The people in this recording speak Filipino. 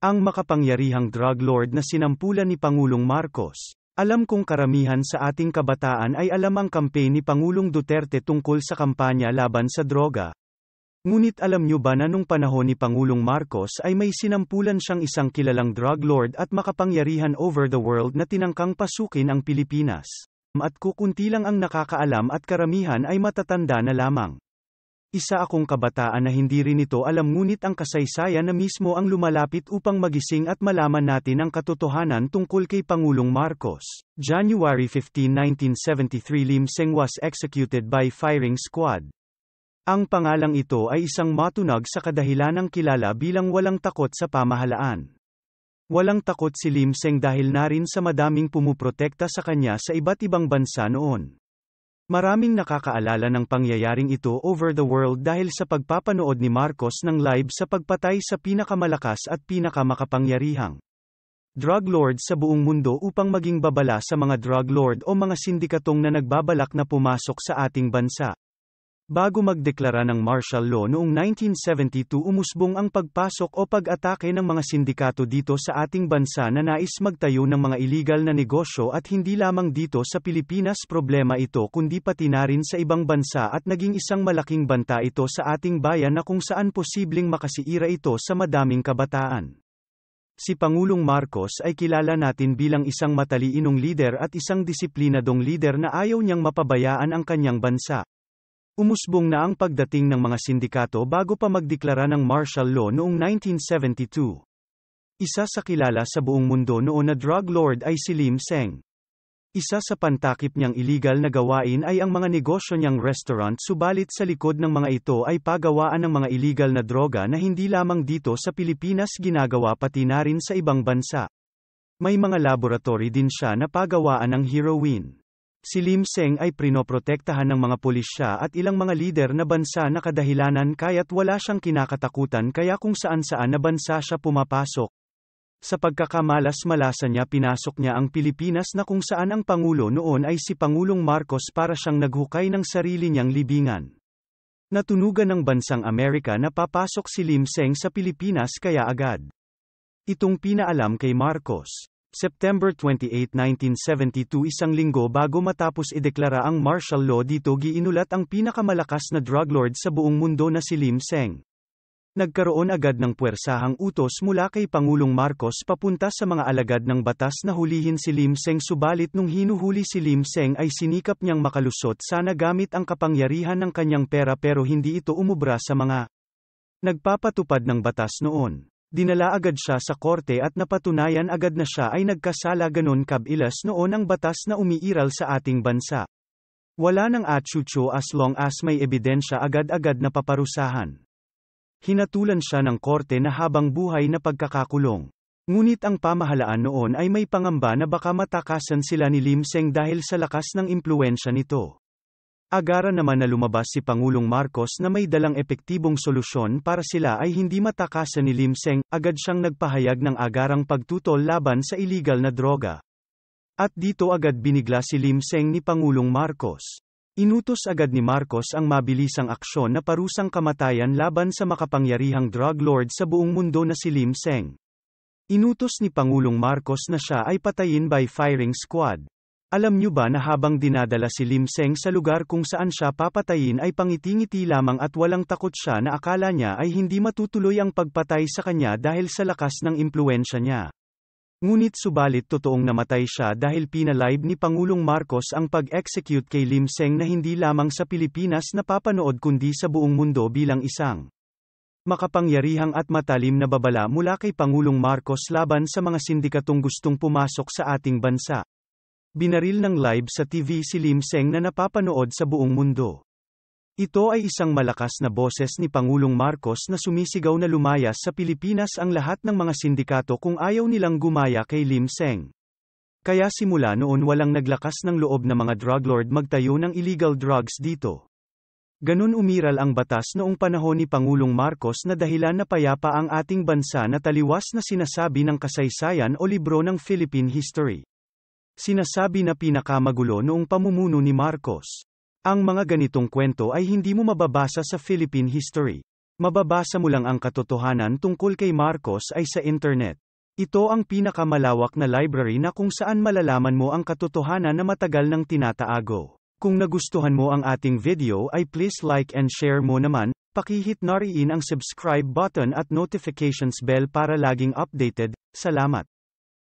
ang makapangyarihang drug lord na sinampulan ni Pangulong Marcos. Alam kong karamihan sa ating kabataan ay alam ang kampe ni Pangulong Duterte tungkol sa kampanya laban sa droga. Ngunit alam nyo ba na nung panahon ni Pangulong Marcos ay may sinampulan siyang isang kilalang drug lord at makapangyarihan over the world na tinangkang pasukin ang Pilipinas? At kukunti lang ang nakakaalam at karamihan ay matatanda na lamang. Isa akong kabataan na hindi rin ito alam ngunit ang kasaysayan na mismo ang lumalapit upang magising at malaman natin ang katotohanan tungkol kay Pangulong Marcos. January 15, 1973 Lim Seng was executed by firing squad. Ang pangalang ito ay isang matunag sa kadahilanang kilala bilang walang takot sa pamahalaan. Walang takot si Lim Seng dahil narin sa madaming pumuprotekta sa kanya sa iba't ibang bansa noon. Maraming nakakaalala ng pangyayaring ito over the world dahil sa pagpapanood ni Marcos ng live sa pagpatay sa pinakamalakas at pinakamakapangyarihang drug lord sa buong mundo upang maging babala sa mga drug lord o mga sindikatong na nagbabalak na pumasok sa ating bansa. Bago magdeklara ng martial law noong 1972 umusbong ang pagpasok o pag-atake ng mga sindikato dito sa ating bansa na nais magtayo ng mga illegal na negosyo at hindi lamang dito sa Pilipinas problema ito kundi pati na rin sa ibang bansa at naging isang malaking banta ito sa ating bayan na kung saan posibleng makasiira ito sa madaming kabataan. Si Pangulong Marcos ay kilala natin bilang isang matalinong lider at isang disiplinadong lider na ayaw niyang mapabayaan ang kanyang bansa. Umusbong na ang pagdating ng mga sindikato bago pa magdeklara ng martial law noong 1972. Isa sa kilala sa buong mundo noon na drug lord ay si Lim Seng. Isa sa pantakip niyang iligal na gawain ay ang mga negosyo niyang restaurant subalit sa likod ng mga ito ay pagawaan ng mga iligal na droga na hindi lamang dito sa Pilipinas ginagawa pati na rin sa ibang bansa. May mga laboratory din siya na pagawaan ng heroin. Si Lim Seng ay prinoprotektahan ng mga pulisya at ilang mga lider na bansa na kadahilanan kaya't wala siyang kinakatakutan kaya kung saan-saan na bansa siya pumapasok. Sa pagkakamalas-malasa niya pinasok niya ang Pilipinas na kung saan ang Pangulo noon ay si Pangulong Marcos para siyang naghukay ng sarili niyang libingan. Natunugan ng bansang Amerika na papasok si Lim Seng sa Pilipinas kaya agad. Itong pinaalam kay Marcos. September 28, 1972 isang linggo bago matapos ideklara ang martial law dito giinulat ang pinakamalakas na drug lord sa buong mundo na si Lim Seng. Nagkaroon agad ng puwersahang utos mula kay Pangulong Marcos papunta sa mga alagad ng batas na hulihin si Lim Seng subalit nung hinuhuli si Lim Seng ay sinikap niyang makalusot sana gamit ang kapangyarihan ng kanyang pera pero hindi ito umubra sa mga nagpapatupad ng batas noon. Dinala agad siya sa korte at napatunayan agad na siya ay nagkasala ganon kabilas noon ang batas na umiiral sa ating bansa. Wala nang atsucho as long as may ebidensya agad-agad na paparusahan. Hinatulan siya ng korte na habang buhay na pagkakakulong. Ngunit ang pamahalaan noon ay may pangamba na baka matakasan sila ni Lim Seng dahil sa lakas ng impluensya nito. Agara naman na lumabas si Pangulong Marcos na may dalang epektibong solusyon para sila ay hindi matakasan ni Lim Seng, agad siyang nagpahayag ng agarang pagtutol laban sa illegal na droga. At dito agad binigla si Lim Seng ni Pangulong Marcos. Inutos agad ni Marcos ang mabilisang aksyon na parusang kamatayan laban sa makapangyarihang drug lord sa buong mundo na si Lim Seng. Inutos ni Pangulong Marcos na siya ay patayin by firing squad. Alam nyo ba na habang dinadala si Lim Seng sa lugar kung saan siya papatayin ay pangiti-ngiti lamang at walang takot siya na akala niya ay hindi matutuloy ang pagpatay sa kanya dahil sa lakas ng impluensya niya. Ngunit subalit totoong namatay siya dahil pinalive ni Pangulong Marcos ang pag-execute kay Lim Seng na hindi lamang sa Pilipinas napapanood kundi sa buong mundo bilang isang makapangyarihang at matalim na babala mula kay Pangulong Marcos laban sa mga sindikatong gustong pumasok sa ating bansa. Binaril ng live sa TV si Lim Seng na napapanood sa buong mundo. Ito ay isang malakas na boses ni Pangulong Marcos na sumisigaw na lumayas sa Pilipinas ang lahat ng mga sindikato kung ayaw nilang gumaya kay Lim Seng. Kaya simula noon walang naglakas ng loob na mga drug lord magtayo ng illegal drugs dito. Ganun umiral ang batas noong panahon ni Pangulong Marcos na dahilan na payapa ang ating bansa na taliwas na sinasabi ng kasaysayan o libro ng Philippine history. Sinasabi na pinakamagulo noong pamumuno ni Marcos. Ang mga ganitong kwento ay hindi mo mababasa sa Philippine history. Mababasa mo lang ang katotohanan tungkol kay Marcos ay sa internet. Ito ang pinakamalawak na library na kung saan malalaman mo ang katotohanan na matagal nang tinataago. Kung nagustuhan mo ang ating video ay please like and share mo naman, pakihit na rin ang subscribe button at notifications bell para laging updated, salamat.